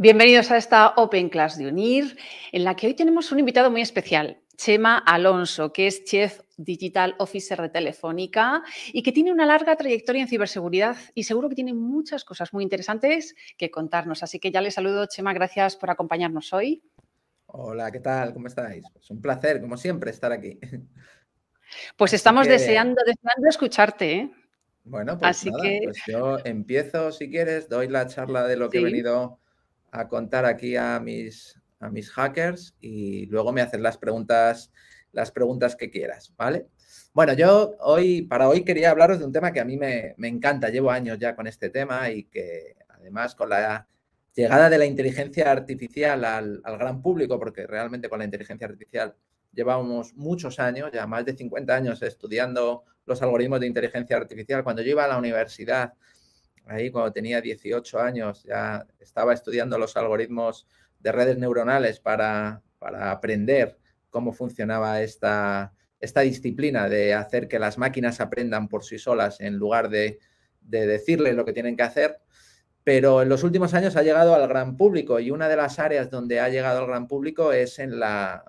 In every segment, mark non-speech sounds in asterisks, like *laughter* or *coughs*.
Bienvenidos a esta Open Class de UNIR, en la que hoy tenemos un invitado muy especial, Chema Alonso, que es Chief Digital Officer de Telefónica y que tiene una larga trayectoria en ciberseguridad y seguro que tiene muchas cosas muy interesantes que contarnos. Así que ya le saludo, Chema, gracias por acompañarnos hoy. Hola, ¿qué tal? ¿Cómo estáis? Es pues un placer, como siempre, estar aquí. Pues estamos deseando, escucharte. ¿eh? Bueno, pues, Así que... Pues yo empiezo, si quieres, doy la charla de lo que he venido a contar aquí a mis, a mis hackers y luego me hacen las preguntas, las preguntas que quieras, ¿vale? Bueno, yo hoy, para hoy quería hablaros de un tema que a mí me, encanta, llevo años ya con este tema y que además con la llegada de la inteligencia artificial al, al gran público, porque realmente con la inteligencia artificial llevamos muchos años, ya más de 50 años estudiando los algoritmos de inteligencia artificial. Cuando yo iba a la universidad, ahí cuando tenía 18 años, ya estaba estudiando los algoritmos de redes neuronales para, aprender cómo funcionaba esta, esta disciplina de hacer que las máquinas aprendan por sí solas en lugar de, de decirles lo que tienen que hacer. Pero en los últimos años ha llegado al gran público y una de las áreas donde ha llegado al gran público es en la,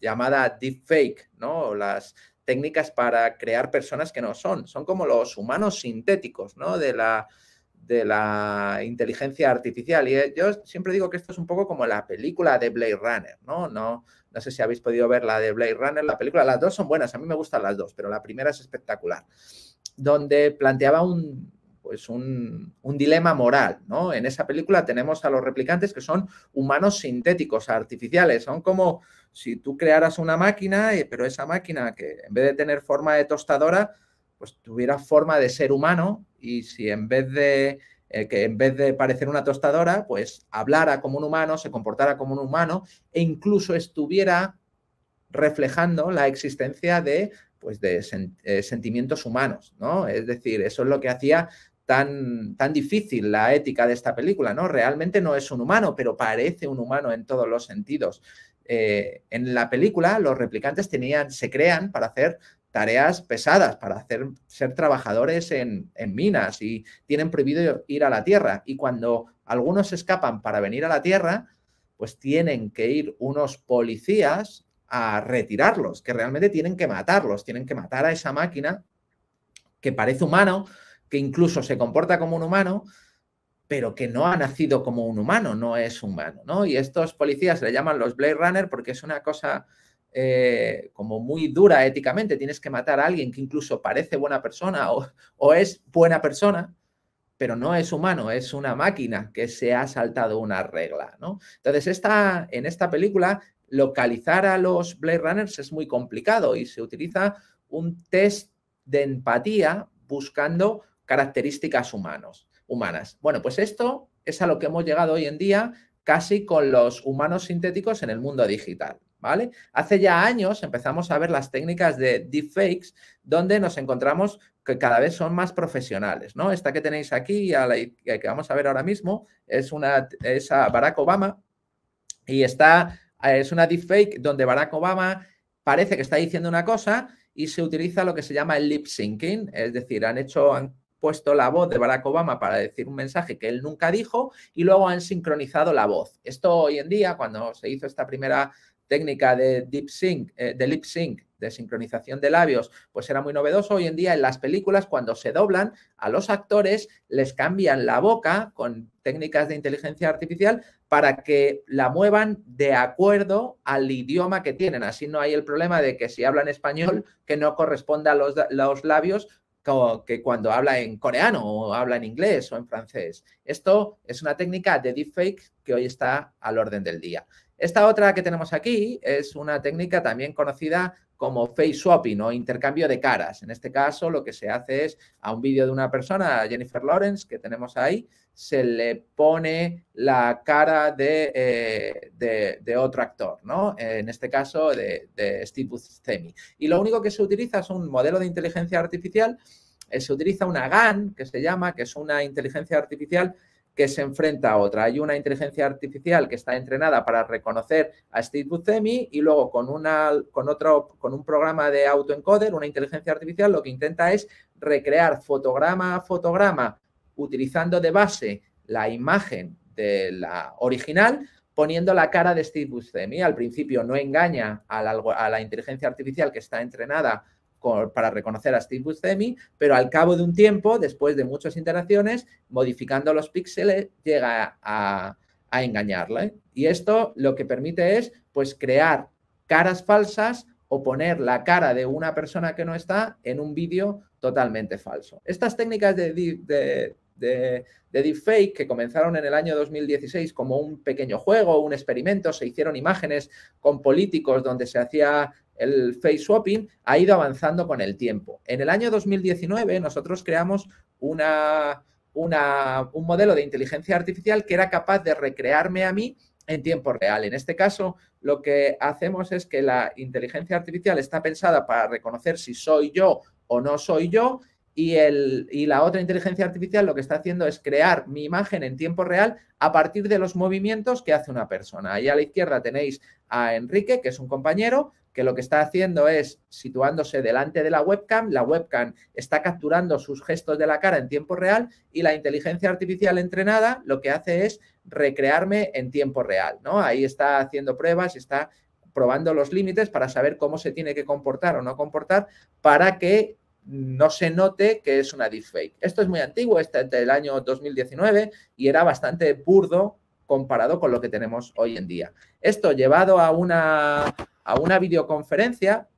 llamada deepfake, ¿no? Las técnicas para crear personas que no son, son como los humanos sintéticos, ¿no? De la, de la inteligencia artificial. Y eh, yo siempre digo que esto es un poco como la película de Blade Runner, ¿no? No, no sé si habéis podido ver la de Blade Runner, la película. Las dos son buenas, a mí me gustan las dos, pero la primera es espectacular, donde planteaba un, pues un, dilema moral, ¿no? En esa película tenemos a los replicantes que son humanos sintéticos, artificiales, son como si tú crearas una máquina, eh, pero esa máquina que en vez de tener forma de tostadora, pues tuviera forma de ser humano y si en vez de eh, que en vez de parecer una tostadora, pues hablara como un humano, se comportara como un humano e incluso estuviera reflejando la existencia de pues de eh, sentimientos humanos, ¿no? Es decir, eso es lo que hacía tan, tan difícil la ética de esta película, ¿no? Realmente no es un humano, pero parece un humano en todos los sentidos. Eh, en la película los replicantes tenían, se crean para hacer tareas pesadas, para hacer, ser trabajadores en, en minas y tienen prohibido ir a la Tierra. Y cuando algunos escapan para venir a la Tierra, pues tienen que ir unos policías a retirarlos, que realmente tienen que matarlos, tienen que matar a esa máquina que parece humano, que incluso se comporta como un humano, pero que no ha nacido como un humano, no es humano, ¿no? Y estos policías le llaman los Blade Runner porque es una cosa eh, como muy dura éticamente, tienes que matar a alguien que incluso parece buena persona o, es buena persona, pero no es humano, es una máquina que se ha saltado una regla, ¿no? Entonces, en esta película, localizar a los Blade Runners es muy complicado y se utiliza un test de empatía buscando características humanos, humanas. Bueno, pues esto es a lo que hemos llegado hoy en día casi con los humanos sintéticos en el mundo digital. ¿Vale? Hace ya años empezamos a ver las técnicas de deepfakes, donde nos encontramos que cada vez son más profesionales, ¿no? Esta que tenéis aquí, a la, que vamos a ver ahora mismo, es, una, es a Barack Obama y está, eh, es una deepfake donde Barack Obama parece que está diciendo una cosa y se utiliza lo que se llama el lip syncing, es decir, han hecho, han puesto la voz de Barack Obama para decir un mensaje que él nunca dijo y luego han sincronizado la voz. Esto hoy en día, cuando se hizo esta primera técnica de deep sync, eh, de lip sync, de sincronización de labios, pues era muy novedoso. Hoy en día en las películas, cuando se doblan, a los actores les cambian la boca con técnicas de inteligencia artificial para que la muevan de acuerdo al idioma que tienen. Así no hay el problema de que si hablan español, que no corresponda a los, los labios que cuando habla en coreano o habla en inglés o en francés. Esto es una técnica de deepfake que hoy está al orden del día. Esta otra que tenemos aquí es una técnica también conocida como face swapping o intercambio de caras. En este caso, lo que se hace es a un vídeo de una persona, Jennifer Lawrence, que tenemos ahí, se le pone la cara de, eh, otro actor, ¿no? En este caso, de, Steve Buscemi. Y lo único que se utiliza es un modelo de inteligencia artificial, eh, se utiliza una GAN, que se llama, que es una inteligencia artificial que se enfrenta a otra. Hay una inteligencia artificial que está entrenada para reconocer a Steve Buscemi y luego con, una, con, otro, con un programa de autoencoder, una inteligencia artificial lo que intenta es recrear fotograma a fotograma utilizando de base la imagen de la original poniendo la cara de Steve Buscemi. Al principio no engaña a la, a la inteligencia artificial que está entrenada para reconocer a Steve Buscemi, pero al cabo de un tiempo, después de muchas interacciones, modificando los píxeles, llega a, engañarle. Y esto lo que permite es pues, crear caras falsas o poner la cara de una persona que no está en un vídeo totalmente falso. Estas técnicas de, de, de deepfake que comenzaron en el año 2016 como un pequeño juego, un experimento, se hicieron imágenes con políticos donde se hacía el face swapping, ha ido avanzando con el tiempo. En el año 2019 nosotros creamos una, una, un modelo de inteligencia artificial que era capaz de recrearme a mí en tiempo real. En este caso, lo que hacemos es que la inteligencia artificial está pensada para reconocer si soy yo o no soy yo y, el, y, la otra inteligencia artificial lo que está haciendo es crear mi imagen en tiempo real a partir de los movimientos que hace una persona. Ahí a la izquierda tenéis a Enrique, que es un compañero, que lo que está haciendo es situándose delante de la webcam. La webcam está capturando sus gestos de la cara en tiempo real y la inteligencia artificial entrenada lo que hace es recrearme en tiempo real. ¿no? Ahí está haciendo pruebas y está probando los límites para saber cómo se tiene que comportar o no comportar para que no se note que es una deepfake. Esto es muy antiguo, este es del año 2019 y era bastante burdo comparado con lo que tenemos hoy en día. Esto llevado a una, videoconferencia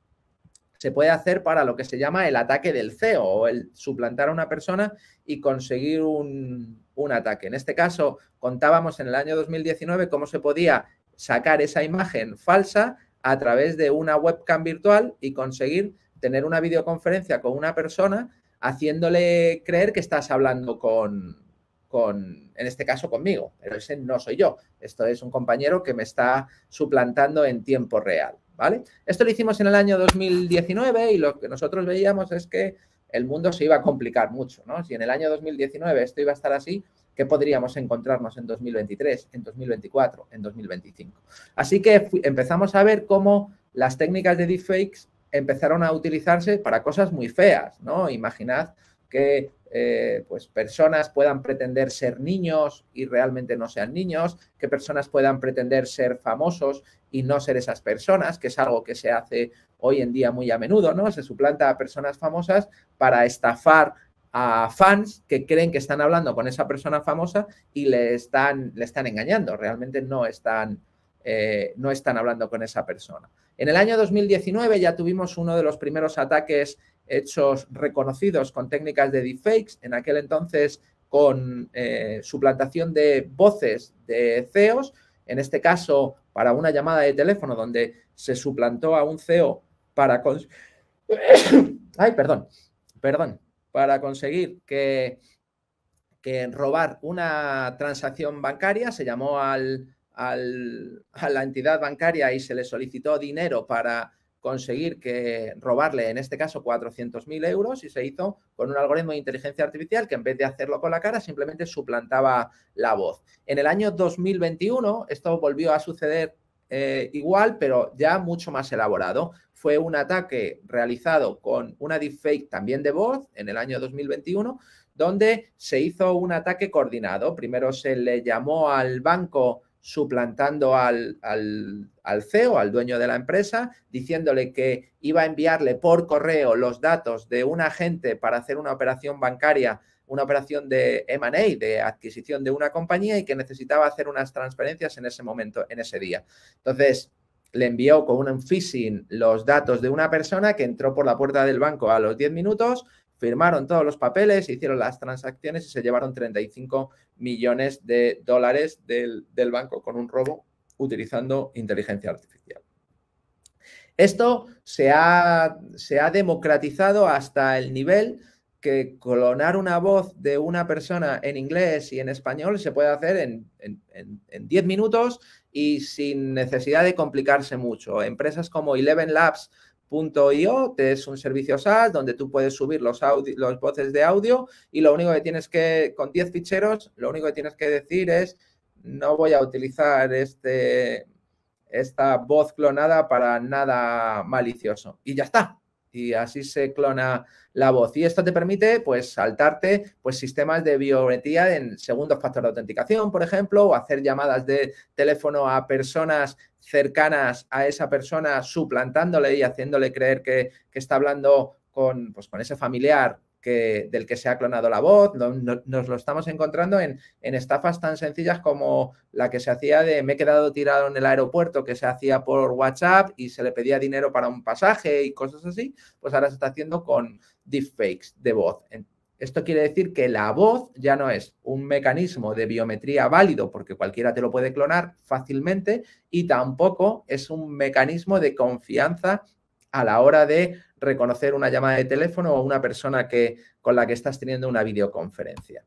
se puede hacer para lo que se llama el ataque del CEO o el suplantar a una persona y conseguir un, un ataque. En este caso, contábamos en el año 2019 cómo se podía sacar esa imagen falsa a través de una webcam virtual y conseguir tener una videoconferencia con una persona haciéndole creer que estás hablando con, con, en este caso conmigo, pero ese no soy yo. Esto es un compañero que me está suplantando en tiempo real, ¿vale? Esto lo hicimos en el año 2019 y lo que nosotros veíamos es que el mundo se iba a complicar mucho, ¿no? Si en el año 2019 esto iba a estar así, ¿qué podríamos encontrarnos en 2023, en 2024, en 2025? Así que empezamos a ver cómo las técnicas de deepfakes empezaron a utilizarse para cosas muy feas, ¿no? Imaginad que eh, pues personas puedan pretender ser niños y realmente no sean niños, que personas puedan pretender ser famosos y no ser esas personas, que es algo que se hace hoy en día muy a menudo, ¿no? Se suplanta a personas famosas para estafar a fans que creen que están hablando con esa persona famosa y le están, le están engañando, realmente no están eh, no están hablando con esa persona. En el año 2019 ya tuvimos uno de los primeros ataques hechos reconocidos con técnicas de deepfakes, en aquel entonces con eh, suplantación de voces de CEOs, en este caso para una llamada de teléfono donde se suplantó a un CEO para... *coughs* Ay, perdón, perdón, para conseguir que, que robar una transacción bancaria, se llamó al, a la entidad bancaria y se le solicitó dinero para conseguir que robarle, en este caso, 400.000 euros y se hizo con un algoritmo de inteligencia artificial que en vez de hacerlo con la cara, simplemente suplantaba la voz. En el año 2021 esto volvió a suceder eh, igual, pero ya mucho más elaborado. Fue un ataque realizado con una deepfake también de voz en el año 2021, donde se hizo un ataque coordinado. Primero se le llamó al banco suplantando al, CEO, al dueño de la empresa, diciéndole que iba a enviarle por correo los datos de un agente para hacer una operación bancaria, una operación de M&A, de adquisición de una compañía y que necesitaba hacer unas transferencias en ese momento, en ese día. Entonces, le envió con un phishing los datos de una persona que entró por la puerta del banco a los 10 minutos, firmaron todos los papeles, hicieron las transacciones y se llevaron 35 millones de dólares del, banco con un robo utilizando inteligencia artificial. Esto se ha, se ha, democratizado hasta el nivel que clonar una voz de una persona en inglés y en español se puede hacer en 10 minutos y sin necesidad de complicarse mucho. Empresas como Eleven Labs te es un servicio SaaS donde tú puedes subir los, los voces de audio y lo único que tienes que, con 10 ficheros, lo único que tienes que decir es no voy a utilizar este, esta voz clonada para nada malicioso. Y ya está y así se clona la voz. Y esto te permite, pues, saltarte, pues, sistemas de biometría en segundos factor de autenticación, por ejemplo, o hacer llamadas de teléfono a personas cercanas a esa persona, suplantándole y haciéndole creer que, que está hablando con, pues, con ese familiar del que se ha clonado la voz. nos lo estamos encontrando en, en, estafas tan sencillas como la que se hacía de me he quedado tirado en el aeropuerto, que se hacía por WhatsApp y se le pedía dinero para un pasaje y cosas así. Pues ahora se está haciendo con deepfakes de voz. Esto quiere decir que la voz ya no es un mecanismo de biometría válido porque cualquiera te lo puede clonar fácilmente y tampoco es un mecanismo de confianza a la hora de reconocer una llamada de teléfono o una persona que, con la que estás teniendo una videoconferencia.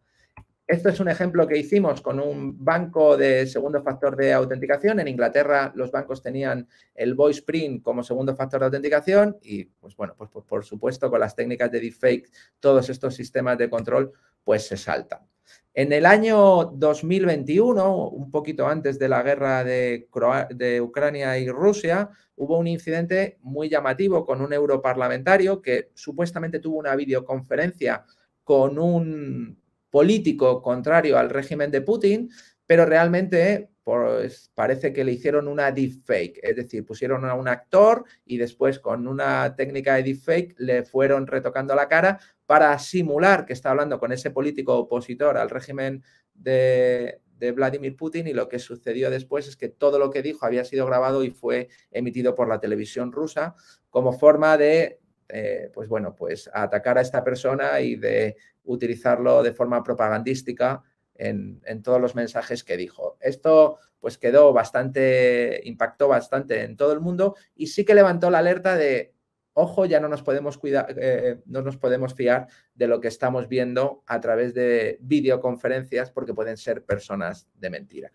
Esto es un ejemplo que hicimos con un banco de segundo factor de autenticación. En Inglaterra los bancos tenían el voice print como segundo factor de autenticación y, pues bueno, pues, por supuesto con las técnicas de deepfake todos estos sistemas de control pues se saltan. En el año 2021, un poquito antes de la guerra de, de Ucrania y Rusia, hubo un incidente muy llamativo con un europarlamentario que supuestamente tuvo una videoconferencia con un político contrario al régimen de Putin, pero realmente pues parece que le hicieron una deepfake, es decir, pusieron a un actor y después con una técnica de deepfake le fueron retocando la cara para simular que está hablando con ese político opositor al régimen de, Vladimir Putin y lo que sucedió después es que todo lo que dijo había sido grabado y fue emitido por la televisión rusa como forma de, eh, pues bueno, pues atacar a esta persona y de utilizarlo de forma propagandística en, todos los mensajes que dijo. Esto pues quedó bastante, impactó bastante en todo el mundo y sí que levantó la alerta de, ojo, ya no nos podemos, cuidar, eh, eh, no nos podemos fiar de lo que estamos viendo a través de videoconferencias porque pueden ser personas de mentira.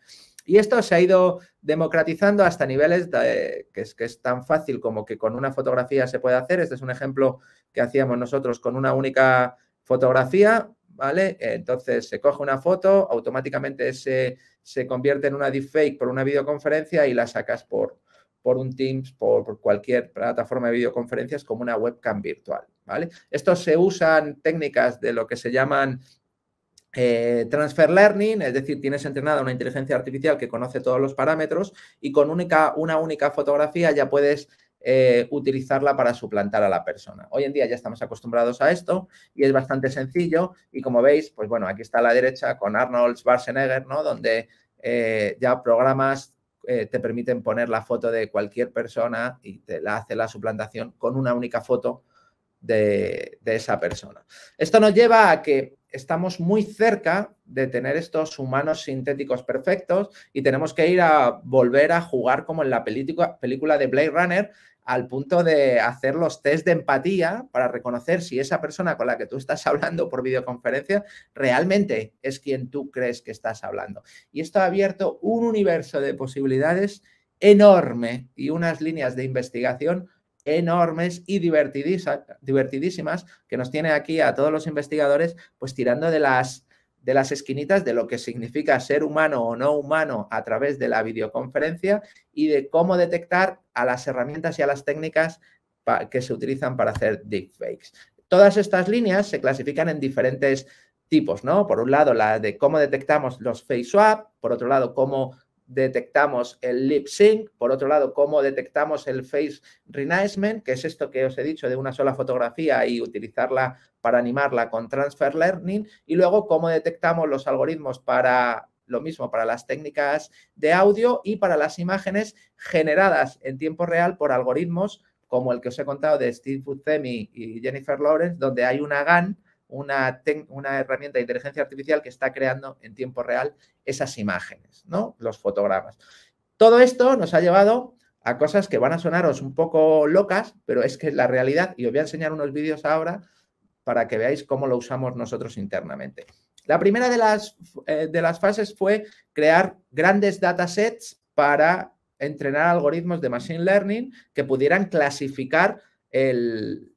Y esto se ha ido democratizando hasta niveles que, es, que es tan fácil como que con una fotografía se puede hacer. Este es un ejemplo que hacíamos nosotros con una única fotografía ¿vale? Entonces se coge una foto, automáticamente se, convierte en una deepfake por una videoconferencia y la sacas por, por un Teams, por, cualquier plataforma de videoconferencias como una webcam virtual, ¿vale? Estos se usan técnicas de lo que se llaman eh, transfer learning, es decir, tienes entrenada una inteligencia artificial que conoce todos los parámetros y con única, una única fotografía ya puedes eh, utilizarla para suplantar a la persona. Hoy en día ya estamos acostumbrados a esto y es bastante sencillo y como veis, pues bueno, aquí está a la derecha con Arnold Schwarzenegger, ¿no? Donde eh, ya programas eh, te permiten poner la foto de cualquier persona y te la hace la suplantación con una única foto de, esa persona. Esto nos lleva a que estamos muy cerca de tener estos humanos sintéticos perfectos y tenemos que ir a volver a jugar como en la película, película de Blade Runner, al punto de hacer los test de empatía para reconocer si esa persona con la que tú estás *laughs* hablando por videoconferencia realmente es quien tú crees que estás hablando. Y esto ha abierto un universo de posibilidades enorme y unas líneas de investigación enormes y divertidísimas que nos tiene aquí a todos los investigadores pues tirando de las de las esquinitas de lo que significa ser humano o no humano a través de la videoconferencia y de cómo detectar a las herramientas y a las técnicas que se utilizan para hacer deepfakes. Todas estas líneas se clasifican en diferentes tipos, ¿no? Por un lado, la de cómo detectamos los face swap, por otro lado, cómo detectamos el lip sync, por otro lado, cómo detectamos el face renaissance, que es esto que os he dicho de una sola fotografía y utilizarla para animarla con transfer learning, y luego cómo detectamos los algoritmos para lo mismo para las técnicas de audio y para las imágenes generadas en tiempo real por algoritmos como el que os he contado de Steve Buscemi y Jennifer Lawrence, donde hay una GAN una, una, herramienta de inteligencia artificial que está creando en tiempo real esas imágenes, ¿no? Los fotogramas. Todo esto nos ha llevado a cosas que van a sonaros un poco locas, pero es que es la realidad y os voy a enseñar unos vídeos ahora para que veáis cómo lo usamos nosotros internamente. La primera de las, eh, de las fases fue crear grandes datasets para entrenar algoritmos de Machine Learning que pudieran clasificar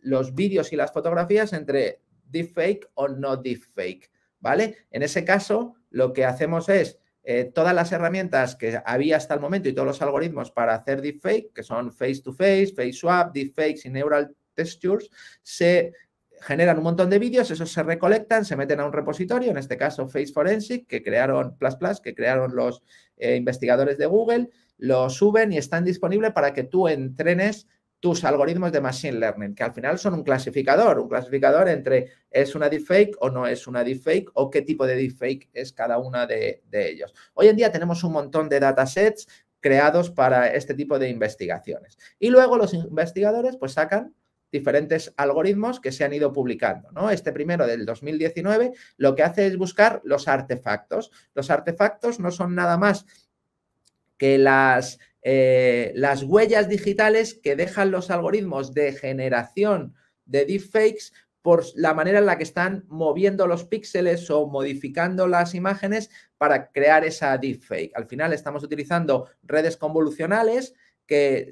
los vídeos y las fotografías entre deepfake o no deepfake, ¿vale? En ese caso, lo que hacemos es eh, todas las herramientas que había hasta el momento y todos los algoritmos para hacer deepfake, que son face-to-face, face-swap, deepfakes y neural textures, se generan un montón de vídeos, esos se recolectan, se meten a un repositorio, en este caso Face Forensic, que crearon Plus Plus, que crearon los eh, investigadores de Google, lo suben y están disponibles para que tú entrenes tus algoritmos de Machine Learning, que al final son un clasificador, un clasificador entre es una deepfake o no es una deepfake o qué tipo de deepfake es cada una de, ellos. Hoy en día tenemos un montón de datasets creados para este tipo de investigaciones. Y luego los investigadores pues sacan diferentes algoritmos que se han ido publicando. ¿no? Este primero del 2019 lo que hace es buscar los artefactos. Los artefactos no son nada más que las eh, las huellas digitales que dejan los algoritmos de generación de deepfakes por la manera en la que están moviendo los píxeles o modificando las imágenes para crear esa deepfake. Al final estamos utilizando redes convolucionales que,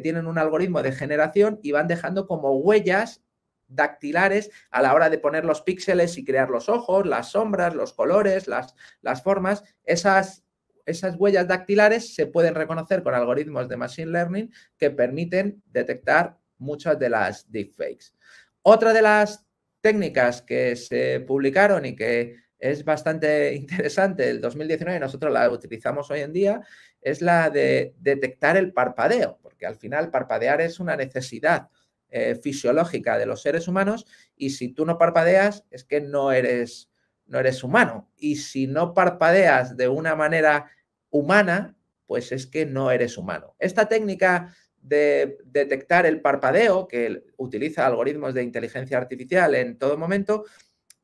tienen un algoritmo de generación y van dejando como huellas dactilares a la hora de poner los píxeles y crear los ojos, las sombras, los colores, las, las formas. Esas esas huellas dactilares se pueden reconocer con algoritmos de Machine Learning que permiten detectar muchas de las deepfakes. Otra de las técnicas que se publicaron y que es bastante interesante, el 2019 nosotros la utilizamos hoy en día, es la de detectar el parpadeo, porque al final parpadear es una necesidad eh, fisiológica de los seres humanos y si tú no parpadeas es que no eres, no eres humano. Y si no parpadeas de una manera humana, pues es que no eres humano. Esta técnica de detectar el parpadeo, que utiliza algoritmos de inteligencia artificial en todo momento,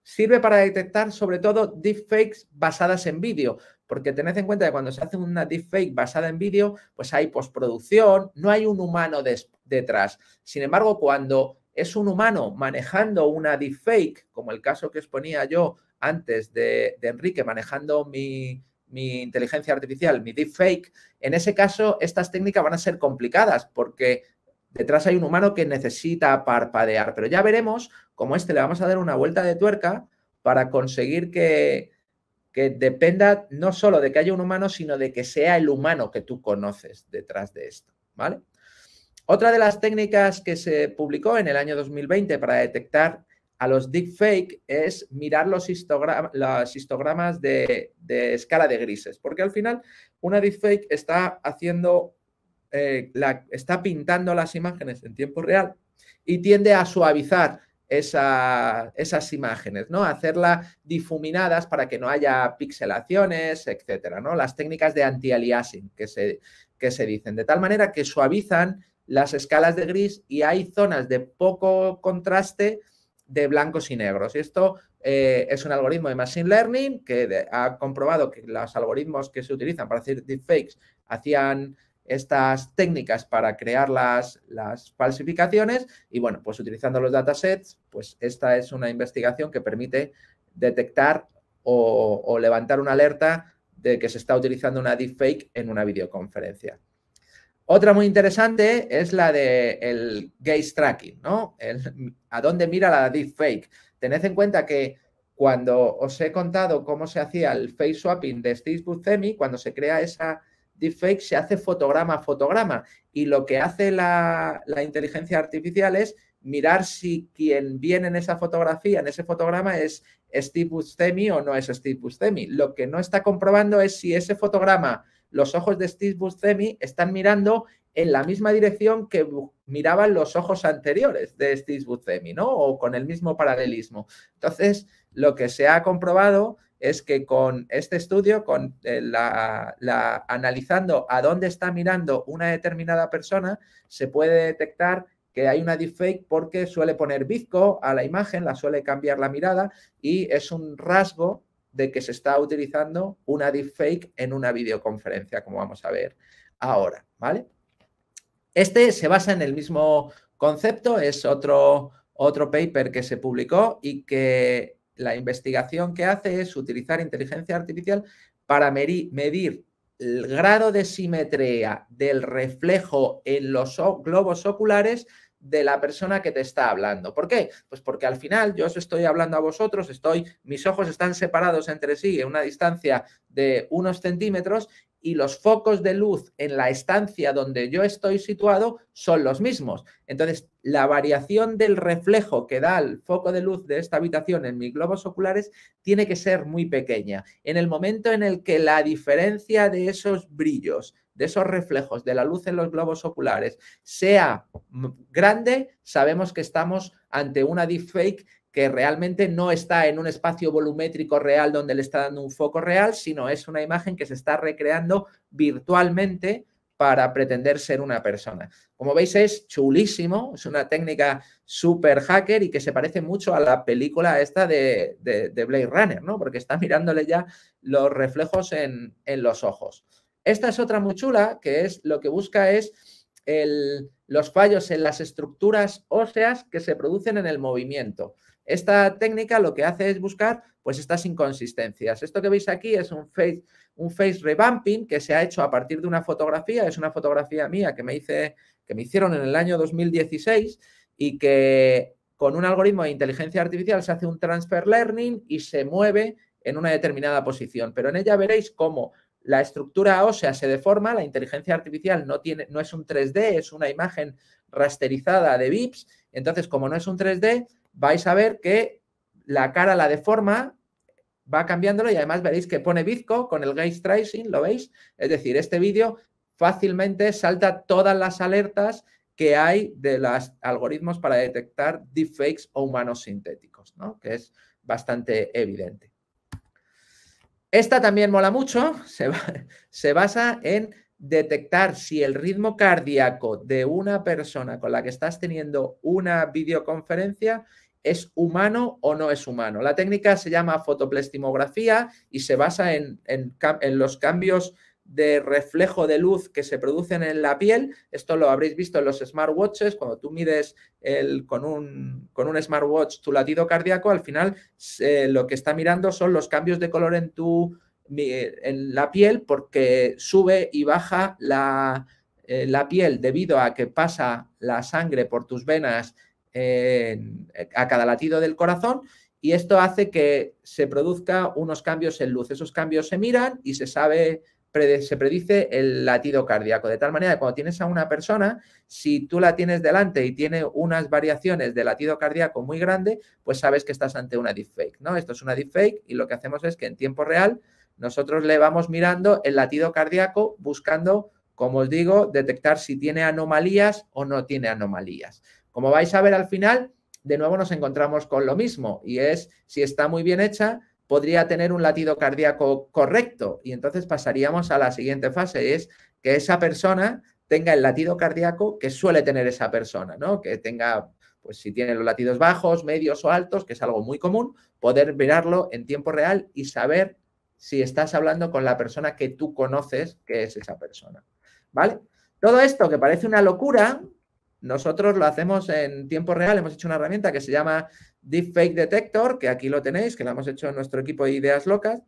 sirve para detectar sobre todo deepfakes basadas en vídeo, porque tened en cuenta que cuando se hace una deepfake basada en vídeo, pues hay postproducción, no hay un humano detrás. Sin embargo, cuando es un humano manejando una deepfake, como el caso que os yo antes de Enrique manejando mi, mi inteligencia artificial, mi deepfake, en ese caso estas técnicas van a ser complicadas porque detrás hay un humano que necesita parpadear. Pero ya veremos cómo este le vamos a dar una vuelta de tuerca para conseguir que, que dependa no solo de que haya un humano, sino de que sea el humano que tú conoces detrás de esto, ¿vale? Otra de las técnicas que se publicó en el año 2020 para detectar a los deepfake es mirar los, histogramas de, escala de grises, porque al final una deepfake está haciendo, eh, está pintando las imágenes en tiempo real y tiende a suavizar esas imágenes, ¿no? Hacerlas difuminadas para que no haya pixelaciones, etcétera, ¿no? Las técnicas de anti-aliasing que que se dicen, de tal manera que suavizan las escalas de gris y hay zonas de poco contraste de blancos y negros. Esto eh, es un algoritmo de Machine Learning que ha comprobado que los algoritmos que se utilizan para hacer deepfakes hacían estas técnicas para crear las, falsificaciones y bueno, pues utilizando los datasets, pues esta es una investigación que permite detectar o, o levantar una alerta de que se está utilizando una deepfake en una videoconferencia. Otra muy interesante es la del el gaze tracking, ¿no? a dónde mira la deepfake. Tened en cuenta que cuando os he contado cómo se hacía el face swapping de Steve Buscemi, cuando se crea esa deepfake, se hace fotograma a fotograma. Y lo que hace la, la inteligencia artificial es mirar si quien viene en esa fotografía, en ese fotograma, es Steve Buscemi o no es Steve Buscemi. Lo que no está comprobando es si ese fotograma los ojos de Steve Buscemi están mirando en la misma dirección que miraban los ojos anteriores de Steve Buscemi, ¿no? O con el mismo paralelismo. Entonces, lo que se ha comprobado es que con este estudio, con eh, la, analizando a dónde está mirando una determinada persona, se puede detectar que hay una deepfake porque suele poner bizco a la imagen, la suele cambiar la mirada y es un rasgo de que se está utilizando una deepfake en una videoconferencia, como vamos a ver ahora, ¿vale? Este se basa en el mismo concepto, es otro, otro paper que se publicó y que la investigación que hace es utilizar inteligencia artificial para medir el grado de simetría del reflejo en los globos oculares de la persona que te está hablando. ¿Por qué? Pues porque al final yo os estoy hablando a vosotros, estoy, mis ojos están separados entre sí en una distancia de unos centímetros y los focos de luz en la estancia donde yo estoy situado son los mismos. Entonces, la variación del reflejo que da el foco de luz de esta habitación en mis globos oculares tiene que ser muy pequeña. En el momento en el que la diferencia de esos brillos de esos reflejos de la luz en los globos oculares sea grande, sabemos que estamos ante una deepfake que realmente no está en un espacio volumétrico real donde le está dando un foco real, sino es una imagen que se está recreando virtualmente para pretender ser una persona. Como veis es chulísimo, es una técnica super hacker y que se parece mucho a la película esta de, Blade Runner, ¿no? Porque está mirándole ya los reflejos en, en los ojos. Esta es otra muy chula, que es lo que busca es los fallos en las estructuras óseas que se producen en el movimiento. Esta técnica lo que hace es buscar pues estas inconsistencias. Esto que veis aquí es un face, un face revamping que se ha hecho a partir de una fotografía, es una fotografía mía que me, que me hicieron en el año 2016 y que con un algoritmo de inteligencia artificial se hace un transfer learning y se mueve en una determinada posición. Pero en ella veréis cómo la estructura ósea se deforma, la inteligencia artificial no, tiene, no es un 3D, es una imagen rasterizada de VIPs, entonces como no es un 3D, vais a ver que la cara la deforma, va cambiándolo y además veréis que pone Bizco con el gaze tracing, ¿lo veis? Es decir, este vídeo fácilmente salta todas las alertas que hay de los algoritmos para detectar deepfakes o humanos sintéticos, ¿no? Que es bastante evidente. Esta también mola mucho, *laughs* se, basa en detectar si el ritmo cardíaco de una persona con la que estás teniendo una videoconferencia es humano o no es humano. La técnica se llama fotoplastimografía y se basa en, en los cambios de reflejo de luz que se producen en la piel. Esto lo habréis visto en los smartwatches. Cuando tú mides el, con, un, con, un, smartwatch tu latido cardíaco, al final eh, lo que está mirando son los cambios de color en, tu, en la piel porque sube y baja eh, la, piel debido a que pasa la sangre por tus venas a cada latido del corazón y esto hace que se produzca unos cambios en luz. Esos cambios se miran y se sabe se predice el latido cardíaco. De tal manera que cuando tienes a una persona, si tú la tienes delante y tiene unas variaciones de latido cardíaco muy grande, pues sabes que estás ante una deepfake, ¿no? Esto es una deepfake y lo que hacemos es que en tiempo real nosotros le vamos mirando el latido cardíaco buscando, como os digo, detectar si tiene anomalías o no tiene anomalías. Como vais a ver al final, de nuevo nos encontramos con lo mismo y es si está muy bien hecha, podría tener un latido cardíaco correcto y entonces pasaríamos a la siguiente fase, es que esa persona tenga el latido cardíaco que suele tener esa persona, ¿no? Que tenga, pues si tiene los latidos bajos, medios o altos, que es algo muy común, poder mirarlo en tiempo real y saber si estás hablando con la persona que tú conoces, que es esa persona, ¿vale? Todo esto que parece una locura, nosotros lo hacemos en tiempo real, hemos hecho una herramienta que se llama Fake Detector, que aquí lo tenéis, que lo hemos hecho en nuestro equipo de ideas locas.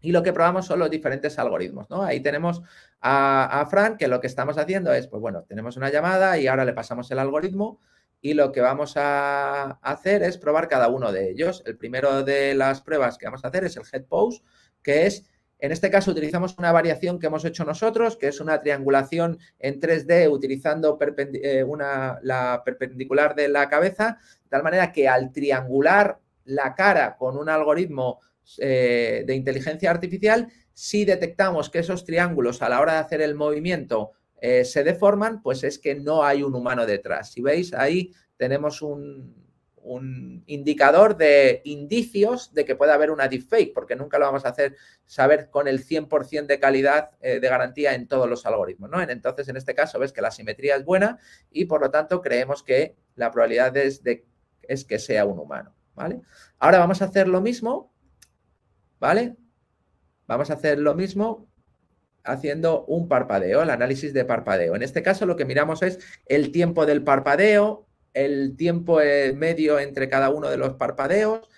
Y lo que probamos son los diferentes algoritmos, ¿no? Ahí tenemos a, a Frank, que lo que estamos haciendo es, pues bueno, tenemos una llamada y ahora le pasamos el algoritmo y lo que vamos a hacer es probar cada uno de ellos. El primero de las pruebas que vamos a hacer es el head pose, que es en este caso utilizamos una variación que hemos hecho nosotros, que es una triangulación en 3D utilizando eh, una, la perpendicular de la cabeza, de tal manera que al triangular la cara con un algoritmo eh, de inteligencia artificial, si detectamos que esos triángulos a la hora de hacer el movimiento eh, se deforman, pues es que no hay un humano detrás. Si veis, ahí tenemos un, un indicador de indicios de que puede haber una deepfake, porque nunca lo vamos a hacer saber con el 100% de calidad eh, de garantía en todos los algoritmos. ¿no? Entonces, en este caso, ves que la simetría es buena y, por lo tanto, creemos que la probabilidad es, de, es que sea un humano. ¿vale? Ahora vamos a hacer lo mismo, ¿vale? Vamos a hacer lo mismo haciendo un parpadeo, el análisis de parpadeo. En este caso lo que miramos es el tiempo del parpadeo, el tiempo medio entre cada uno de los parpadeos,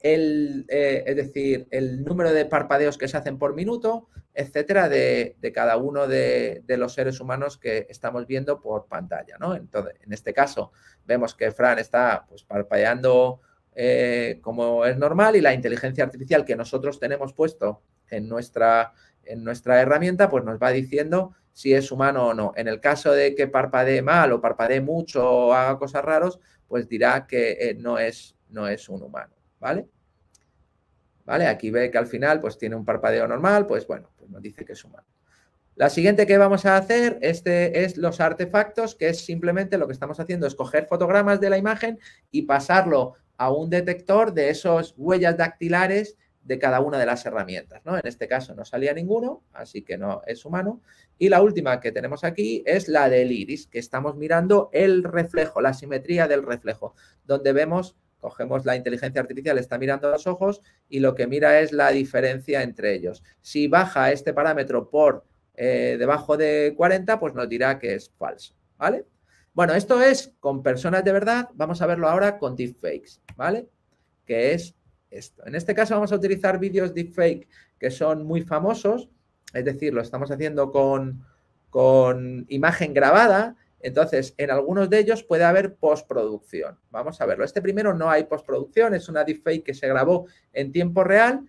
el, eh, es decir, el número de parpadeos que se hacen por minuto, etcétera, de, cada uno de, los seres humanos que estamos viendo por pantalla, ¿no? Entonces, en este caso, vemos que Fran está pues, parpadeando eh, como es normal y la inteligencia artificial que nosotros tenemos puesto en nuestra, en nuestra herramienta, pues nos va diciendo si es humano o no. En el caso de que parpadee mal o parpadee mucho o haga cosas raros, pues dirá que eh, no, es, no es un humano, ¿vale? ¿Vale? Aquí ve que al final pues tiene un parpadeo normal, pues bueno, pues nos dice que es humano. La siguiente que vamos a hacer este es los artefactos, que es simplemente lo que estamos haciendo, es coger fotogramas de la imagen y pasarlo a un detector de esas huellas dactilares de cada una de las herramientas. ¿no? En este caso no salía ninguno, así que no es humano. Y la última que tenemos aquí es la del iris, que estamos mirando el reflejo, la simetría del reflejo, donde vemos, cogemos la inteligencia artificial, está mirando los ojos y lo que mira es la diferencia entre ellos. Si baja este parámetro por eh, debajo de 40, pues nos dirá que es falso, ¿vale? Bueno, esto es con personas de verdad, vamos a verlo ahora con deepfakes, ¿vale? Que es esto. En este caso vamos a utilizar vídeos deepfake que son muy famosos, es decir, lo estamos haciendo con, imagen grabada, entonces en algunos de ellos puede haber postproducción. Vamos a verlo. Este primero no hay postproducción, es una deepfake que se grabó en tiempo real,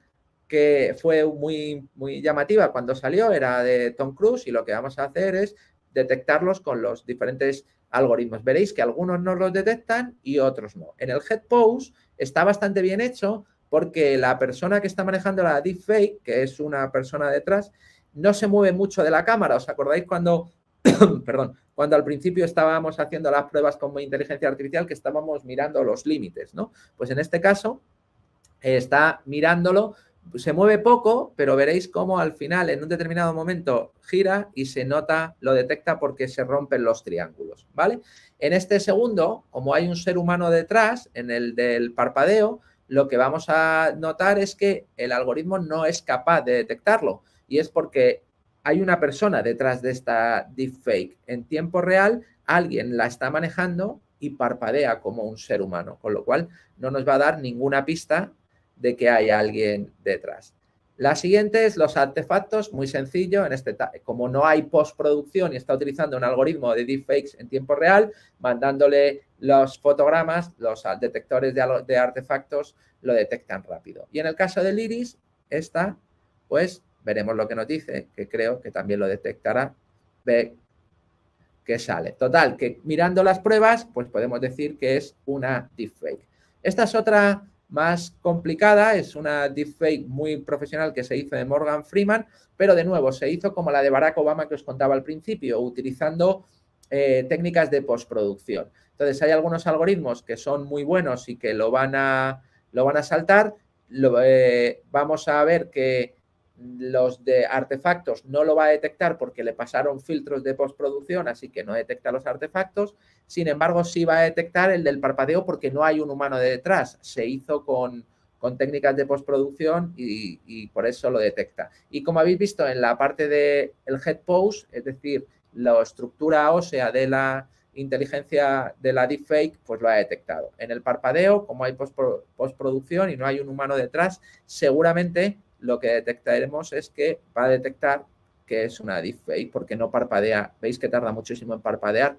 que fue muy, muy llamativa cuando salió, era de Tom Cruise y lo que vamos a hacer es detectarlos con los diferentes algoritmos. Veréis que algunos no los detectan y otros no. En el head post está bastante bien hecho porque la persona que está manejando la deepfake, que es una persona detrás, no se mueve mucho de la cámara. ¿Os acordáis cuando, *coughs* perdón, cuando al principio estábamos haciendo las pruebas con inteligencia artificial que estábamos mirando los límites, ¿no? Pues en este caso está mirándolo, se mueve poco, pero veréis cómo al final en un determinado momento gira y se nota, lo detecta porque se rompen los triángulos, ¿vale? En este segundo, como hay un ser humano detrás, en el del parpadeo, lo que vamos a notar es que el algoritmo no es capaz de detectarlo y es porque hay una persona detrás de esta deepfake. En tiempo real, alguien la está manejando y parpadea como un ser humano, con lo cual no nos va a dar ninguna pista de que hay alguien detrás. La siguiente es los artefactos, muy sencillo, en este, como no hay postproducción y está utilizando un algoritmo de deepfakes en tiempo real, mandándole los fotogramas, los detectores de, de artefactos lo detectan rápido. Y en el caso del iris, esta, pues veremos lo que nos dice, que creo que también lo detectará, ve que sale. Total, que mirando las pruebas, pues podemos decir que es una deepfake. Esta es otra más complicada, es una deepfake muy profesional que se hizo de Morgan Freeman, pero de nuevo se hizo como la de Barack Obama que os contaba al principio, utilizando eh, técnicas de postproducción. Entonces hay algunos algoritmos que son muy buenos y que lo van a, lo van a saltar. Eh, vamos a ver que los de artefactos no lo va a detectar porque le pasaron filtros de postproducción, así que no detecta los artefactos. Sin embargo, sí va a detectar el del parpadeo porque no hay un humano de detrás. Se hizo con, con técnicas de postproducción y, por eso lo detecta. Y como habéis visto en la parte del el head pose, es decir, la estructura ósea de la inteligencia de la deepfake, pues lo ha detectado. En el parpadeo, como hay postproducción y no hay un humano detrás, seguramente lo que detectaremos es que va a detectar que es una deepfake porque no parpadea. Veis que tarda muchísimo en parpadear.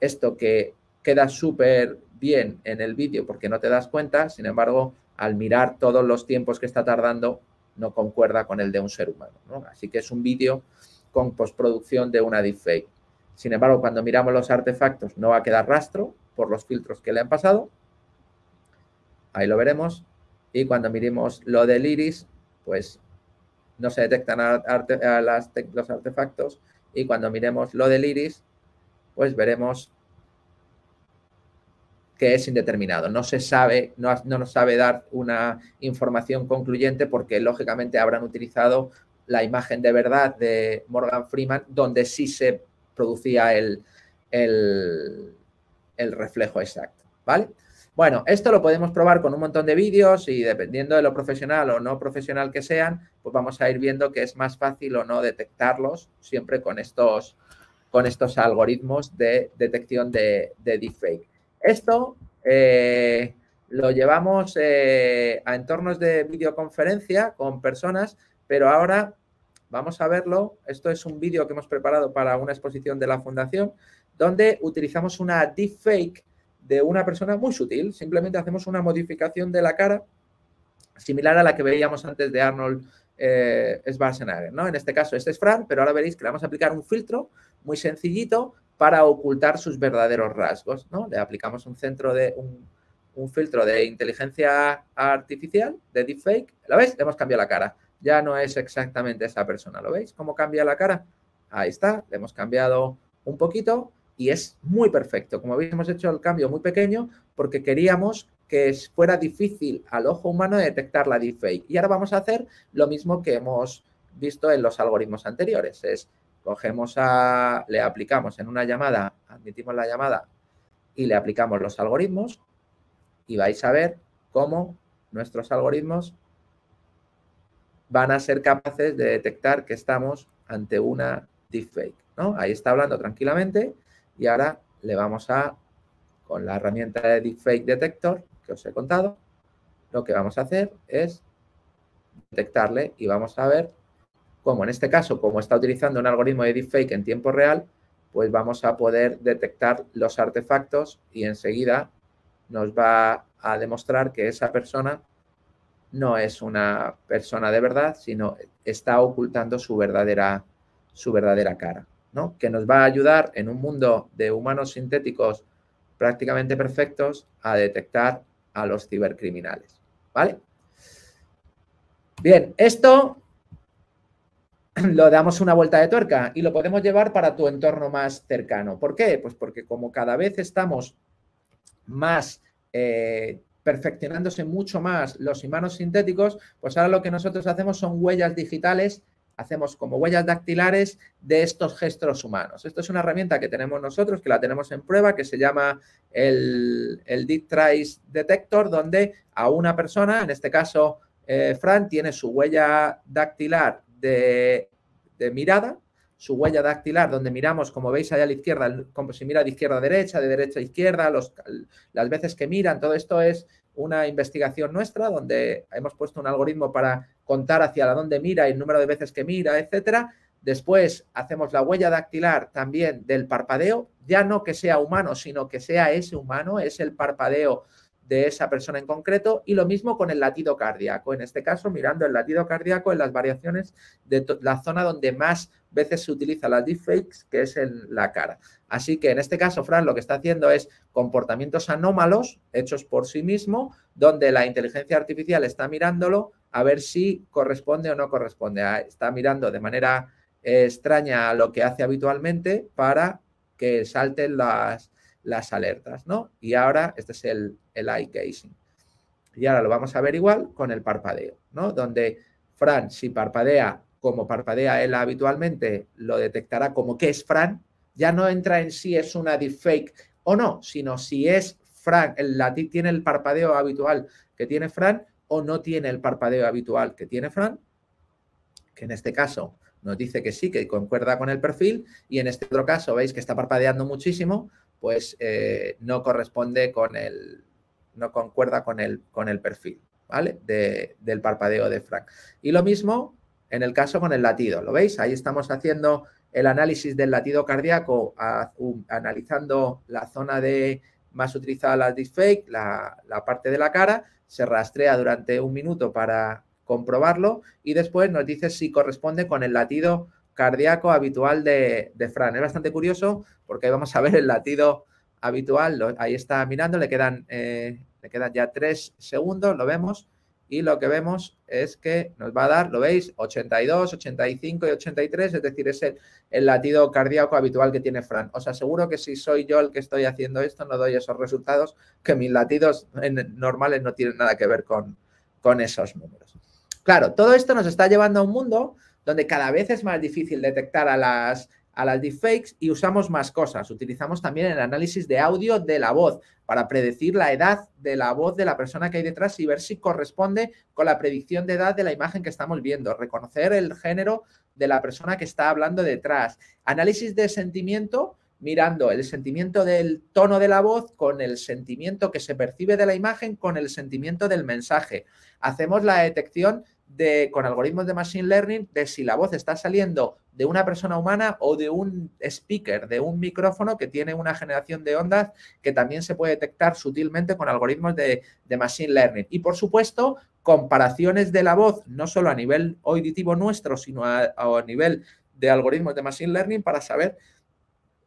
Esto que queda súper bien en el vídeo porque no te das cuenta, sin embargo, al mirar todos los tiempos que está tardando, no concuerda con el de un ser humano. Así que es un vídeo con postproducción de una deepfake. Sin embargo, cuando miramos los artefactos no va a quedar rastro por los filtros que le han pasado. Ahí lo veremos. Y cuando miremos lo del iris, pues no se detectan las, los artefactos y cuando miremos lo del iris, pues veremos que es indeterminado. No se sabe, no, nos sabe dar una información concluyente porque lógicamente habrán utilizado la imagen de verdad de Morgan Freeman, donde sí se producía el, el, el reflejo exacto. ¿Vale? Bueno, esto lo podemos probar con un montón de vídeos y dependiendo de lo profesional o no profesional que sean, pues vamos a ir viendo que es más fácil o no detectarlos siempre con estos, con estos algoritmos de detección de, deepfake. Esto eh, lo llevamos eh, a entornos de videoconferencia con personas, pero ahora vamos a verlo. Esto es un vídeo que hemos preparado para una exposición de la fundación donde utilizamos una deepfake de una persona muy sutil. Simplemente hacemos una modificación de la cara similar a la que veíamos antes de Arnold eh, Schwarzenegger. ¿no? En este caso este es Fran, pero ahora veréis que le vamos a aplicar un filtro muy sencillito para ocultar sus verdaderos rasgos. ¿no? Le aplicamos un centro de un, filtro de inteligencia artificial, de deepfake. ¿Lo veis? Le hemos cambiado la cara. Ya no es exactamente esa persona. ¿Lo veis? ¿Cómo cambia la cara? Ahí está. Le hemos cambiado un poquito y es muy perfecto. Como habíamos hemos hecho el cambio muy pequeño porque queríamos que fuera difícil al ojo humano detectar la deepfake. Y ahora vamos a hacer lo mismo que hemos visto en los algoritmos anteriores. Es cogemos a, le aplicamos en una llamada, admitimos la llamada y le aplicamos los algoritmos y vais a ver cómo nuestros algoritmos van a ser capaces de detectar que estamos ante una deepfake. ¿no? Ahí está hablando tranquilamente y ahora le vamos a, con la herramienta de Deepfake Detector que os he contado, lo que vamos a hacer es detectarle y vamos a ver cómo en este caso, como está utilizando un algoritmo de Deepfake en tiempo real, pues vamos a poder detectar los artefactos y enseguida nos va a demostrar que esa persona no es una persona de verdad, sino está ocultando su verdadera, su verdadera cara que nos va a ayudar en un mundo de humanos sintéticos prácticamente perfectos a detectar a los cibercriminales. ¿Vale? Bien, esto lo damos una vuelta de tuerca y lo podemos llevar para tu entorno más cercano. ¿Por qué? Pues porque como cada vez estamos más eh, perfeccionándose mucho más los humanos sintéticos, pues ahora lo que nosotros hacemos son huellas digitales hacemos como huellas dactilares de estos gestos humanos. Esto es una herramienta que tenemos nosotros, que la tenemos en prueba, que se llama el, el Deep Trace Detector, donde a una persona, en este caso eh, Fran, tiene su huella dactilar de, mirada, su huella dactilar, donde miramos, como veis allá a la izquierda, como si mira de izquierda a derecha, de derecha a izquierda, las veces que miran, todo esto es una investigación nuestra donde hemos puesto un algoritmo para contar hacia dónde mira y el número de veces que mira, etcétera. Después hacemos la huella dactilar también del parpadeo, ya no que sea humano, sino que sea ese humano, es el parpadeo de esa persona en concreto y lo mismo con el latido cardíaco. En este caso, mirando el latido cardíaco en las variaciones de la zona donde más veces se utiliza las deepfakes, que es en la cara. Así que en este caso, Fran lo que está haciendo es comportamientos anómalos hechos por sí mismo, donde la inteligencia artificial está mirándolo a ver si corresponde o no corresponde. Ah, está mirando de manera eh, extraña lo que hace habitualmente para que salten las, las alertas, ¿no? Y ahora, este es el, el eye casing. Y ahora lo vamos a ver igual con el parpadeo, ¿no? Donde Fran, si parpadea como parpadea él habitualmente, lo detectará como que es Fran. Ya no entra en si es una fake o no, sino si es Fran, el latín tiene el parpadeo habitual que tiene Fran o no tiene el parpadeo habitual que tiene Fran, que en este caso nos dice que sí, que concuerda con el perfil, y en este otro caso veis que está parpadeando muchísimo, pues eh, no corresponde con el, no concuerda con el, con el perfil, ¿vale? del parpadeo de Frank. Y lo mismo en el caso con el latido, ¿lo veis? Ahí estamos haciendo el análisis del latido cardíaco, analizando la zona de más utilizada la la, la parte de la cara, se rastrea durante un minuto para comprobarlo y después nos dice si corresponde con el latido cardíaco habitual de, de Fran. Es bastante curioso porque vamos a ver el latido habitual. ahí está mirando, le quedan, eh, le quedan ya tres segundos, lo vemos. Y lo que vemos es que nos va a dar, lo veis, 82, 85 y 83, es decir, es el, el latido cardíaco habitual que tiene Fran. Os aseguro que si soy yo el que estoy haciendo esto, no doy esos resultados, que mis latidos normales no tienen nada que ver con, con esos números. Claro, todo esto nos está llevando a un mundo donde cada vez es más difícil detectar a las, a las deepfakes y usamos más cosas. Utilizamos también el análisis de audio de la voz para predecir la edad de la voz de la persona que hay detrás y ver si corresponde con la predicción de edad de la imagen que estamos viendo, reconocer el género de la persona que está hablando detrás. Análisis de sentimiento mirando el sentimiento del tono de la voz con el sentimiento que se percibe de la imagen, con el sentimiento del mensaje. Hacemos la detección con algoritmos de Machine Learning de si la voz está saliendo de una persona humana o de un speaker, de un micrófono que tiene una generación de ondas que también se puede detectar sutilmente con algoritmos de, Machine Learning. Y por supuesto, comparaciones de la voz, no solo a nivel auditivo nuestro, sino a, nivel de algoritmos de Machine Learning para saber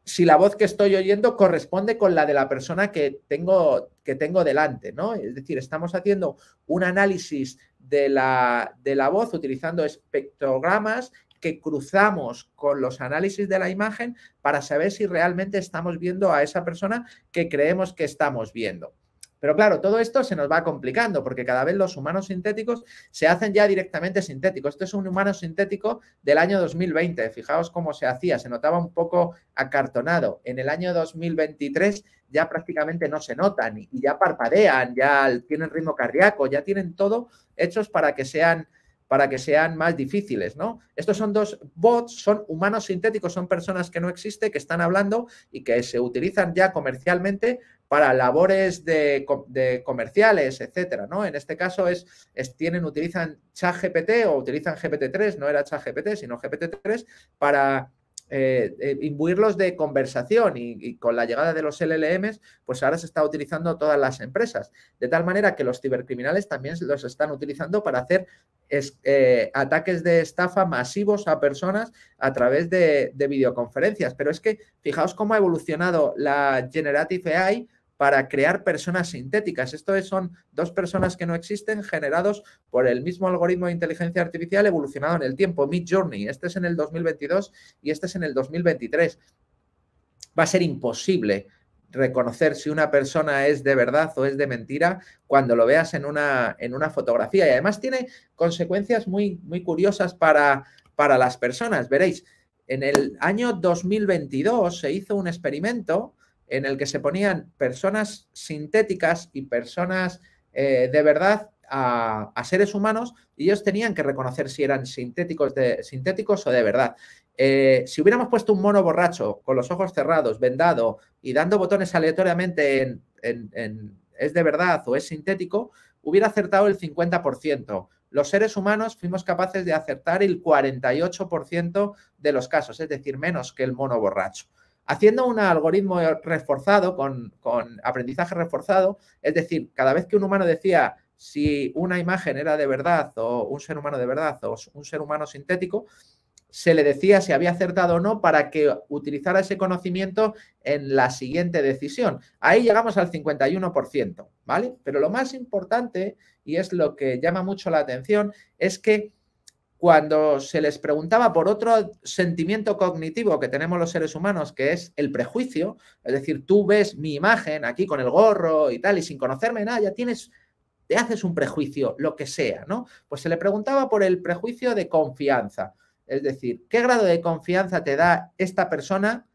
si la voz que estoy oyendo corresponde con la de la persona que tengo, que tengo delante, ¿no? Es decir, estamos haciendo un análisis de la, voz utilizando espectrogramas que cruzamos con los análisis de la imagen para saber si realmente estamos viendo a esa persona que creemos que estamos viendo. Pero claro, todo esto se nos va complicando porque cada vez los humanos sintéticos se hacen ya directamente sintéticos. Este es un humano sintético del año 2020. Fijaos cómo se hacía, se notaba un poco acartonado. En el año 2023 ya prácticamente no se notan y ya parpadean, ya tienen ritmo cardíaco, ya tienen todo hechos para que sean para que sean más difíciles, ¿no? Estos son dos bots, son humanos sintéticos, son personas que no existen, que están hablando y que se utilizan ya comercialmente para labores de, comerciales, etcétera, ¿no? En este caso es, tienen, utilizan ChatGPT o utilizan GPT-3, no era ChatGPT, sino GPT-3, para eh, eh, imbuirlos de conversación y, con la llegada de los LLMs, pues ahora se está utilizando todas las empresas, de tal manera que los cibercriminales también los están utilizando para hacer eh, ataques de estafa masivos a personas a través de videoconferencias. Pero es que fijaos cómo ha evolucionado la Generative AI para crear personas sintéticas. Esto son dos personas que no existen generados por el mismo algoritmo de inteligencia artificial evolucionado en el tiempo, Mid Journey. Este es en el 2022 y este es en el 2023. Va a ser imposible reconocer si una persona es de verdad o es de mentira cuando lo veas en una, en una fotografía. Y además tiene consecuencias muy, muy curiosas para, para las personas. Veréis, en el año 2022 se hizo un experimento en el que se ponían personas sintéticas y personas eh, de verdad a, seres humanos y ellos tenían que reconocer si eran sintéticos, de, sintéticos o de verdad. Eh, si hubiéramos puesto un mono borracho con los ojos cerrados, vendado y dando botones aleatoriamente en, en es de verdad o es sintético, hubiera acertado el 50%. Los seres humanos fuimos capaces de acertar el 48% de los casos, es decir, menos que el mono borracho. Haciendo un algoritmo reforzado con, aprendizaje reforzado, es decir, cada vez que un humano decía si una imagen era de verdad o un ser humano de verdad o un ser humano sintético, se le decía si había acertado o no para que utilizara ese conocimiento en la siguiente decisión. Ahí llegamos al 51%, ¿vale? Pero lo más importante, y es lo que llama mucho la atención, es que cuando se les preguntaba por otro sentimiento cognitivo que tenemos los seres humanos, que es el prejuicio, es decir, tú ves mi imagen aquí con el gorro y tal, y sin conocerme nada, ya tienes, te haces un prejuicio, lo que sea, ¿no? Pues se le preguntaba por el prejuicio de confianza, es decir, ¿qué grado de confianza te da esta persona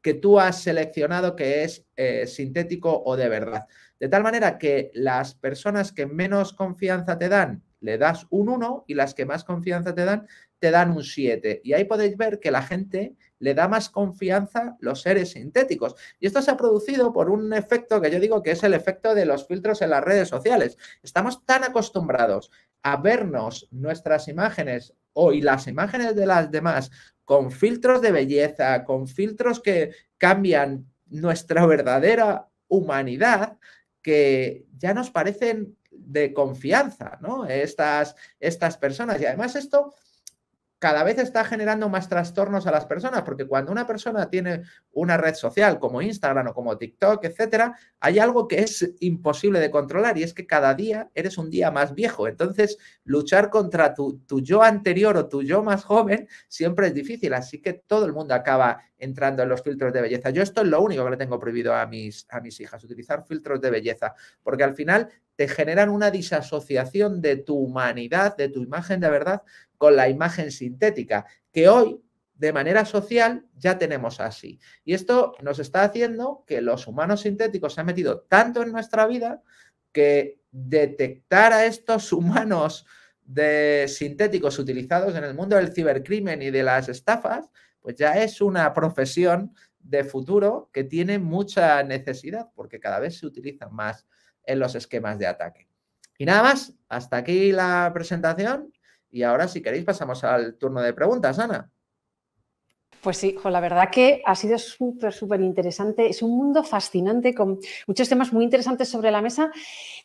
que tú has seleccionado que es eh, sintético o de verdad. De tal manera que las personas que menos confianza te dan le das un 1 y las que más confianza te dan, te dan un 7. Y ahí podéis ver que la gente le da más confianza los seres sintéticos. Y esto se ha producido por un efecto que yo digo que es el efecto de los filtros en las redes sociales. Estamos tan acostumbrados a vernos nuestras imágenes o y las imágenes de las demás con filtros de belleza, con filtros que cambian nuestra verdadera humanidad, que ya nos parecen de confianza, ¿no? Estas, estas personas. Y además esto cada vez está generando más trastornos a las personas, porque cuando una persona tiene una red social como Instagram o como TikTok, etcétera, hay algo que es imposible de controlar y es que cada día eres un día más viejo. Entonces, luchar contra tu, yo anterior o tu yo más joven siempre es difícil. Así que todo el mundo acaba entrando en los filtros de belleza. Yo esto es lo único que le tengo prohibido a mis, a mis hijas, utilizar filtros de belleza, porque al final te generan una disasociación de tu humanidad, de tu imagen de verdad, con la imagen sintética, que hoy de manera social ya tenemos así. Y esto nos está haciendo que los humanos sintéticos se han metido tanto en nuestra vida que detectar a estos humanos de sintéticos utilizados en el mundo del cibercrimen y de las estafas, pues ya es una profesión de futuro que tiene mucha necesidad porque cada vez se utilizan más en los esquemas de ataque. Y nada más, hasta aquí la presentación. Y ahora, si queréis, pasamos al turno de preguntas, Ana. Pues sí, la verdad que ha sido súper, súper interesante. Es un mundo fascinante con muchos temas muy interesantes sobre la mesa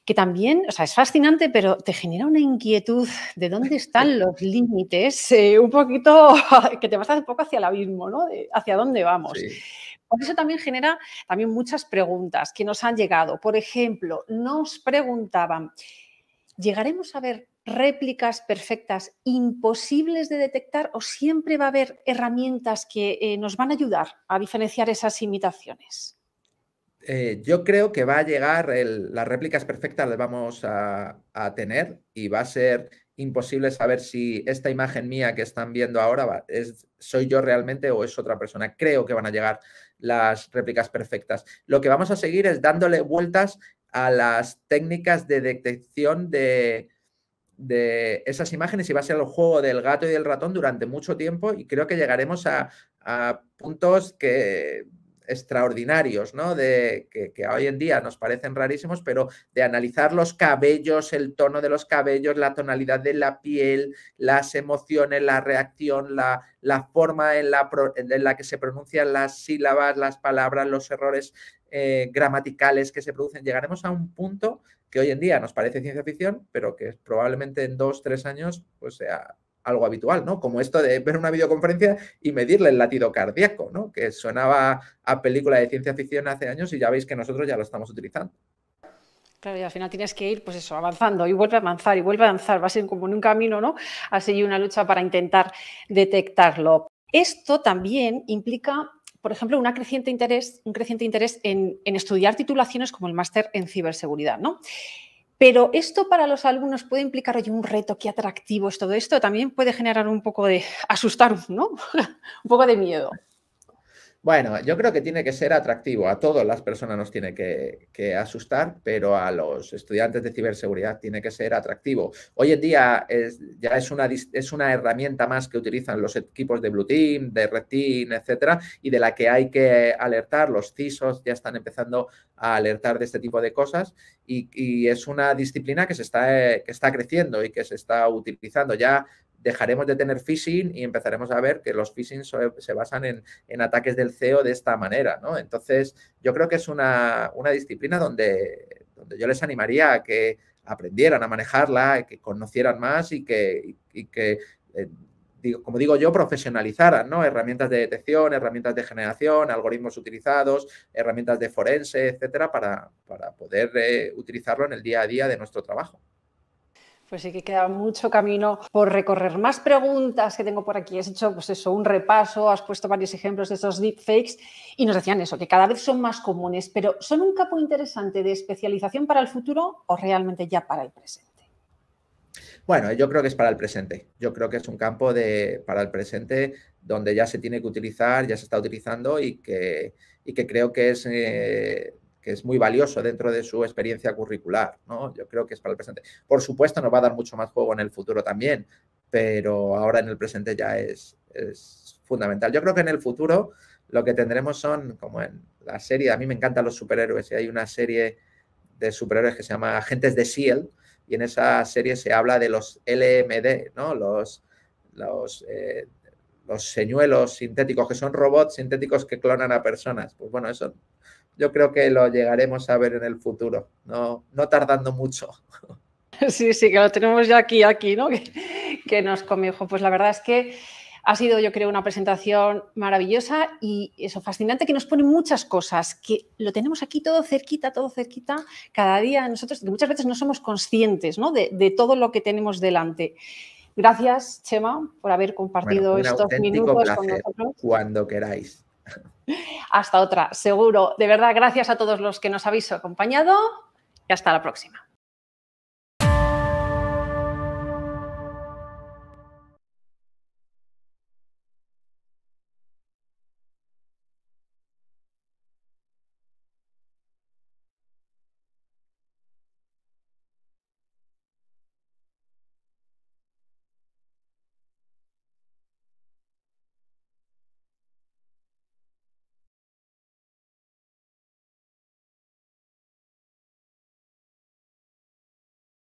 que también, o sea, es fascinante, pero te genera una inquietud de dónde están *laughs* los límites, eh, un poquito *laughs* que te vas un poco hacia el abismo, ¿no? hacia dónde vamos. Por eso también genera también muchas preguntas que nos han llegado. Por ejemplo, nos preguntaban, ¿llegaremos a ver réplicas perfectas imposibles de detectar o siempre va a haber herramientas que eh, nos van a ayudar a diferenciar esas imitaciones? Eh, yo creo que va a llegar, las réplicas perfectas las vamos a, tener y va a ser imposible saber si esta imagen mía que están viendo ahora es, soy yo realmente o es otra persona. Creo que van a llegar las réplicas perfectas. Lo que vamos a seguir es dándole vueltas a las técnicas de detección de, de esas imágenes y va a ser el juego del gato y del ratón durante mucho tiempo y creo que llegaremos a, puntos que extraordinarios, ¿no? De, que, hoy en día nos parecen rarísimos, pero de analizar los cabellos, el tono de los cabellos, la tonalidad de la piel, las emociones, la reacción, la, la forma en la, que se pronuncian las sílabas, las palabras, los errores eh, gramaticales que se producen. Llegaremos a un punto que hoy en día nos parece ciencia ficción, pero que probablemente en dos, tres años pues sea algo habitual, ¿no? Como esto de ver una videoconferencia y medirle el latido cardíaco, ¿no? Que sonaba a película de ciencia ficción hace años y ya veis que nosotros ya lo estamos utilizando. Claro, y al final tienes que ir, pues eso, avanzando y vuelve a avanzar y vuelve a avanzar. Va a ser como en un camino, ¿no? Así una lucha para intentar detectarlo. Esto también implica por ejemplo, un creciente interés en, en estudiar titulaciones como el máster en ciberseguridad. ¿no? Pero esto para los alumnos puede implicar hoy un reto, qué atractivo es todo esto. También puede generar un poco de asustar, ¿no? *laughs* un poco de miedo. Bueno, yo creo que tiene que ser atractivo. A todas las personas nos tiene que, asustar, pero a los estudiantes de ciberseguridad tiene que ser atractivo. Hoy en día es, ya es una, es una herramienta más que utilizan los equipos de Blue Team, de Red Team, etcétera, y de la que hay que alertar. Los CISOs ya están empezando a alertar de este tipo de cosas y, es una disciplina que se está, eh, que está creciendo y que se está utilizando. Ya dejaremos de tener phishing y empezaremos a ver que los phishing se basan en, en ataques del CEO de esta manera, ¿no? Entonces, yo creo que es una, disciplina donde, donde yo les animaría a que aprendieran a manejarla, que conocieran más y que, que eh, digo, como digo yo, profesionalizaran, ¿no? Herramientas de detección, herramientas de generación, algoritmos utilizados, herramientas de forense, etcétera, para, para poder eh, utilizarlo en el día a día de nuestro trabajo. Pues sí que queda mucho camino por recorrer. Más preguntas que tengo por aquí. Has hecho, pues eso, un repaso, has puesto varios ejemplos de esos deepfakes y nos decían eso, que cada vez son más comunes, pero ¿son un campo interesante de especialización para el futuro o realmente ya para el presente? Bueno, yo creo que es para el presente. Yo creo que es un campo de, para el presente donde ya se tiene que utilizar, ya se está utilizando y que, que creo que es eh, que es muy valioso dentro de su experiencia curricular, ¿no? Yo creo que es para el presente. Por supuesto, nos va a dar mucho más juego en el futuro también, pero ahora en el presente ya es, fundamental. Yo creo que en el futuro lo que tendremos son, como en la serie, a mí me encantan los superhéroes y hay una serie de superhéroes que se llama Agentes de SEAL y en esa serie se habla de los LMD, ¿no? Los, los, eh, los señuelos sintéticos, que son robots sintéticos que clonan a personas. Pues bueno, eso yo creo que lo llegaremos a ver en el futuro, no, no tardando mucho. *laughs* Sí, sí, que lo tenemos ya aquí, aquí, ¿no? *laughs* Que, nos nos comijo. Pues la verdad es que ha sido, yo creo, una presentación maravillosa y eso, fascinante, que nos pone muchas cosas, que lo tenemos aquí todo cerquita, todo cerquita, cada día nosotros, que muchas veces no somos conscientes ¿no? De, todo lo que tenemos delante. Gracias, Chema, por haber compartido estos minutos con nosotros. Cuando queráis. Hasta otra, seguro. De verdad, gracias a todos los que nos habéis acompañado y hasta la próxima.